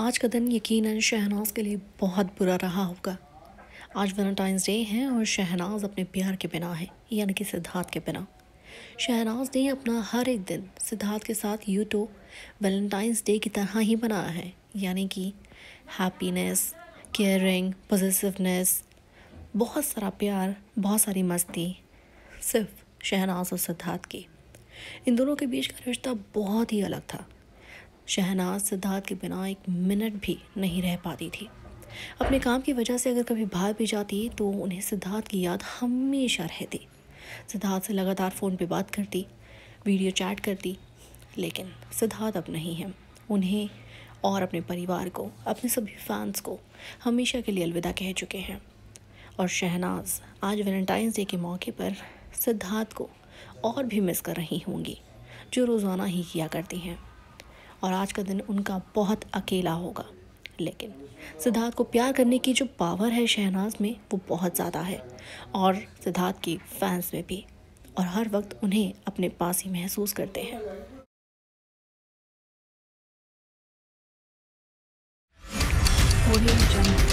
आज का दिन यकीनन शहनाज के लिए बहुत बुरा रहा होगा आज वैलेंटाइंस डे है और शहनाज अपने प्यार के बिना है यानी कि सिद्धार्थ के बिना शहनाज ने अपना हर एक दिन सिद्धार्थ के साथ यूटो वैलेंटाइंस डे की तरह ही बनाया है यानी कि हैप्पीनेस केयरिंग पॉजिटिवनेस बहुत सारा प्यार बहुत सारी मस्ती सिर्फ शहनाज और सिद्धार्थ की इन दोनों के बीच का रिश्ता बहुत ही अलग था शहनाज सिद्धार्थ के बिना एक मिनट भी नहीं रह पाती थी अपने काम की वजह से अगर कभी बाहर भी जाती तो उन्हें सिद्धार्थ की याद हमेशा रहती सिद्धार्थ से लगातार फ़ोन पे बात करती वीडियो चैट करती लेकिन सिद्धार्थ अब नहीं है उन्हें और अपने परिवार को अपने सभी फैंस को हमेशा के लिए अलविदा कह चुके हैं और शहनाज आज वैलेंटाइंस डे के मौके पर सिद्धार्थ को और भी मिस कर रही होंगी जो रोज़ाना ही किया करती हैं और आज का दिन उनका बहुत अकेला होगा लेकिन सिद्धार्थ को प्यार करने की जो पावर है शहनाज में वो बहुत ज़्यादा है और सिद्धार्थ की फैंस में भी और हर वक्त उन्हें अपने पास ही महसूस करते हैं